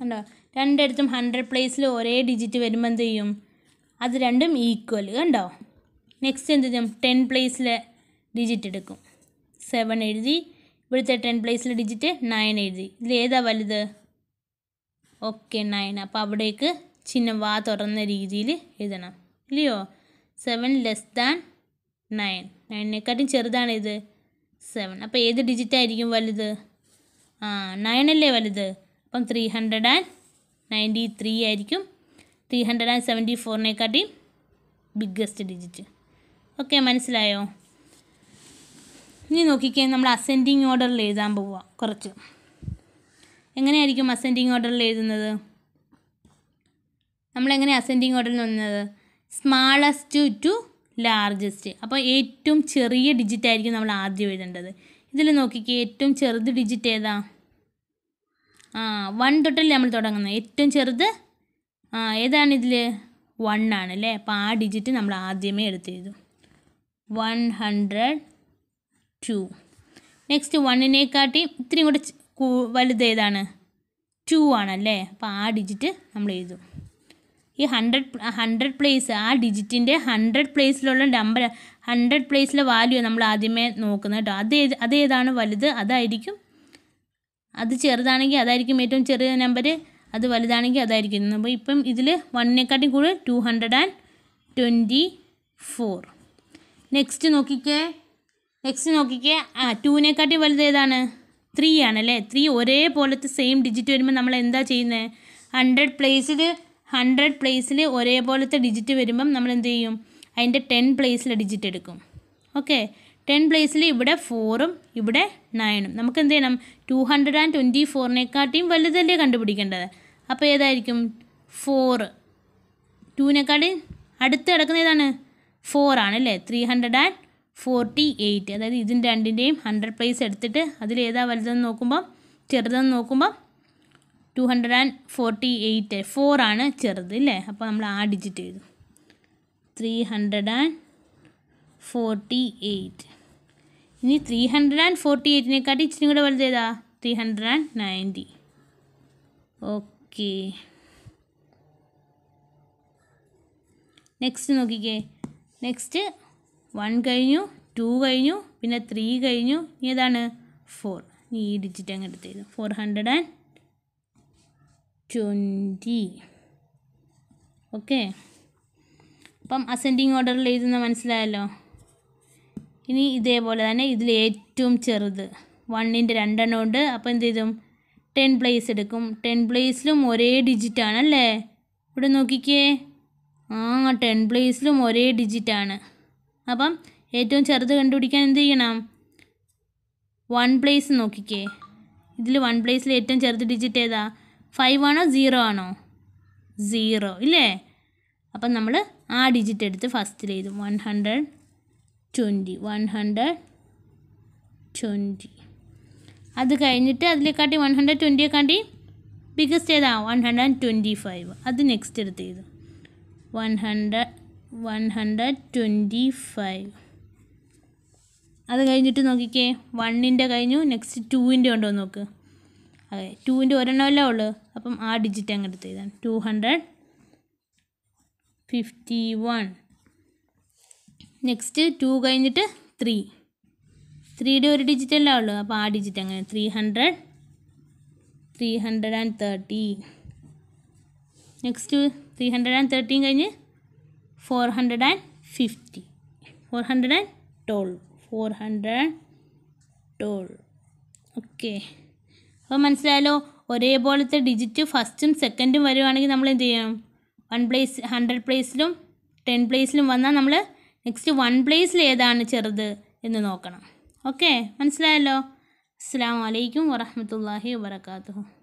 കണ്ടോ രണ്ടിടത്തും ഹൺഡ്രഡ് പ്ലേസിൽ ഒരേ ഡിജിറ്റ് വരുമ്പോൾ എന്ത് ചെയ്യും അത് രണ്ടും ഈക്വൽ കണ്ടോ നെക്സ്റ്റ് എന്ത് ചെയ്യും ടെൻ പ്ലേസിലെ ഡിജിറ്റ് എടുക്കും സെവൻ എഴുതി ഇവിടുത്തെ ടെൻ പ്ലേസിലെ ഡിജിറ്റ് നയൻ എഴുതി ഏതാ വലുത് ഓക്കെ നയൻ അപ്പോൾ അവിടേക്ക് ചിഹ്നം വാ തുറന്ന രീതിയിൽ എഴുതണം ഇല്ലയോ സെവൻ ലെസ് ദാൻ നയൻ നയനെക്കാട്ടും ഇത് സെവൻ അപ്പോൾ ഏത് ഡിജിറ്റായിരിക്കും വലുത് ആ നയനല്ലേ വലുത് അപ്പം three hundred and ninety three ആയിരിക്കും ത്രീ ഹൺഡ്രഡ് ആൻഡ് സെവൻറ്റി ഫോറിനെക്കാട്ടി ബിഗ്ഗസ്റ്റ് ഡിജിറ്റ് ഓക്കെ മനസ്സിലായോ ഇനി നോക്കിക്കേ നമ്മൾ അസെൻഡിങ് ഓർഡറിൽ എഴുതാൻ പോവുക കുറച്ച് എങ്ങനെയായിരിക്കും അസെൻഡിങ് ഓർഡറിൽ എഴുതുന്നത് നമ്മളെങ്ങനെ അസെൻഡിങ് ഓർഡറിൽ വന്നത് സ്മാളസ്റ്റ് ടു ലാർജസ്റ്റ് അപ്പോൾ ഏറ്റവും ചെറിയ ഡിജിറ്റ് ആയിരിക്കും നമ്മൾ ആദ്യം എഴുതേണ്ടത് ഇതിൽ നോക്കിക്കേ ഏറ്റവും ചെറുത് ഡിജിറ്റ് ഏതാണ് വൺ തൊട്ടല്ലേ നമ്മൾ തുടങ്ങുന്നത് ഏറ്റവും ചെറുത് ഏതാണ് ഏതാണിതിൽ വൺ ആണ് അല്ലേ അപ്പോൾ ആ ഡിജിറ്റ് നമ്മൾ ആദ്യമേ എടുത്ത് എഴുതും വൺ ഹൺഡ്രഡ് ടു നെക്സ്റ്റ് വണ്ണിനെക്കാട്ടി ഇത്രയും കൂടെ വലുത് ഏതാണ് ടു ആണല്ലേ അപ്പോൾ ആ ഡിജിറ്റ് നമ്മൾ എഴുതും ഈ ഹൺഡ്രഡ് ഹൺഡ്രഡ് പ്ലേസ് ആ ഡിജിറ്റിൻ്റെ ഹൺഡ്രഡ് പ്ലേസിലുള്ള നമ്പർ ഹൺഡ്രഡ് പ്ലേസിലെ വാല്യൂ നമ്മൾ ആദ്യമേ നോക്കുന്നത് കേട്ടോ അത് അതേതാണ് വലുത് അതായിരിക്കും അത് ചെറുതാണെങ്കിൽ അതായിരിക്കും ഏറ്റവും ചെറിയ നമ്പർ അത് വലുതാണെങ്കിൽ അതായിരിക്കും അപ്പോൾ ഇപ്പം ഇതിൽ വണ്ണിനെക്കാട്ടി കൂടുതൽ two hundred and twenty four next നോക്കിക്കേ നെക്സ്റ്റ് നോക്കിക്കേ ആ ടൂവിനെക്കാട്ടി വലുത് ഏതാണ് ത്രീ ആണല്ലേ ത്രീ ഒരേപോലത്തെ സെയിം ഡിജിറ്റ് വരുമ്പോൾ നമ്മൾ എന്താ ചെയ്യുന്നത് ഹൺഡ്രഡ് പ്ലേസിൽ ഹൺഡ്രഡ് പ്ലേസിൽ ഒരേപോലത്തെ ഡിജിറ്റ് വരുമ്പം നമ്മൾ എന്ത് ചെയ്യും അതിൻ്റെ ടെൻ പ്ലേസിലെ ഡിജിറ്റ് എടുക്കും ഓക്കെ ടെൻ പ്ലേസിൽ ഇവിടെ ഫോറും ഇവിടെ നയനും നമുക്ക് എന്ത് ചെയ്യണം ടു ഹൺഡ്രഡ് ആൻഡ് ട്വൻറ്റി ഫോറിനെക്കാട്ടിയും വലുതല്ലേ കണ്ടുപിടിക്കേണ്ടത് അപ്പോൾ ഏതായിരിക്കും ഫോറ് ടുവിനെക്കാട്ടിയും അടുത്ത് കിടക്കുന്ന ഏതാണ് ഫോറാണ് അല്ലേ three hundred and forty eight അതായത് ഇതിൻ്റെ രണ്ടിൻ്റെയും ഹൺഡ്രഡ് പ്ലേസ് എടുത്തിട്ട് അതിൽ ഏതാ വലുതെന്ന് നോക്കുമ്പം ചെറുതെന്ന് നോക്കുമ്പം two hundred and forty eight ഫോറാണ് ചെറുത് അല്ലേ അപ്പോൾ നമ്മൾ ആ ഡിജിറ്റ് ചെയ്തു three hundred and forty eight ഇനി ത്രീ ഹൺഡ്രഡ് ആൻഡ് ഫോർട്ടി എയ്റ്റിനെ കാട്ടി ഇച്ചിരി കൂടെ വലുതേതാ three hundred and ninety okay next നോക്കിക്കേ നെക്സ്റ്റ് വൺ കഴിഞ്ഞു ടു കഴിഞ്ഞു പിന്നെ ത്രീ കഴിഞ്ഞു ഇനി ഏതാണ് ഫോർ ഇനി ഈ ഡിജിറ്റ് അങ്ങ് എടുത്തേത് four hundred and twenty okay അപ്പം അസെൻഡിങ് ഓർഡറിൽ എഴുതുന്ന മനസ്സിലായല്ലോ ഇനി ഇതേപോലെ തന്നെ ഇതിൽ ഏറ്റവും ചെറുത് വണ്ണിൻ്റെ രണ്ടെണ്ണം ഉണ്ട് അപ്പോൾ എന്ത് ചെയ്തും ടെൻ പ്ലേസ് എടുക്കും ടെൻ പ്ലേസിലും ഒരേ ഡിജിറ്റ് ആണല്ലേ ഇവിടെ നോക്കിക്കേ ആ ടെൻ പ്ലേസിലും ഒരേ ഡിജിറ്റ് ആണ് അപ്പം ഏറ്റവും ചെറുത് കണ്ടുപിടിക്കാൻ എന്ത് ചെയ്യണം വൺ പ്ലേസ് നോക്കിക്കേ ഇതിൽ വൺ പ്ലേസിൽ ഏറ്റവും ചെറുത് ഡിജിറ്റ് ഏതാ ഫൈവ് ആണോ സീറോ ആണോ സീറോ ഇല്ലേ അപ്പം നമ്മൾ ആ ഡിജിറ്റ് എടുത്ത് ഫസ്റ്റിൽ ചെയ്തു one hundred twenty one hundred twenty അത് കഴിഞ്ഞിട്ട് അതിലേക്കാട്ടി വൺ ഹൺഡ്രഡ് കാട്ടി ബിഗസ്റ്റ് ഏതാ വൺ ഹൺഡ്രഡ് ട്വൻറ്റി ഫൈവ് അത് നെക്സ്റ്റ് എടുത്ത് ചെയ്തു one hundred one hundred twenty five അത് കഴിഞ്ഞിട്ട് നോക്കിക്കേ വണ്ണിൻ്റെ കഴിഞ്ഞു നെക്സ്റ്റ് ടൂവിൻ്റെ ഉണ്ടോ എന്ന് നോക്ക് അതെ ടൂവിൻ്റെ ഒരെണ്ണമല്ലേ ഉള്ളു അപ്പം ആ ഡിജിറ്റ് അങ്ങ് എടുത്ത് ചെയ്താണ് two hundred fifty one next two കഴിഞ്ഞിട്ട് ത്രീ ത്രീയുടെ ഒരു ഡിജിറ്റ് അല്ലേ ഉള്ളൂ അപ്പോൾ ആ ഡിജിറ്റ് അങ്ങനെ three hundred three hundred and thirty next three hundred and thirteen കഴിഞ്ഞ് four hundred and fifty four hundred and twelve four hundred and twelve okay അപ്പോൾ മനസ്സിലായാലോ ഒരേപോലത്തെ ഡിജിറ്റ് ഫസ്റ്റും സെക്കൻഡും വരുവാണെങ്കിൽ നമ്മൾ എന്ത് ചെയ്യണം വൺ പ്ലേസ് ഹൺഡ്രഡ് പ്ലേസിലും ടെൻ പ്ലേസിലും വന്നാൽ നമ്മൾ നെക്സ്റ്റ് വൺ പ്ലേസിൽ ഏതാണ് ചെറുത് എന്ന് നോക്കണം ഓക്കെ മനസ്സിലായല്ലോ അസ്സാം വലൈക്കും വറഹമത്തല്ലാഹി വാബർക്കാത്തു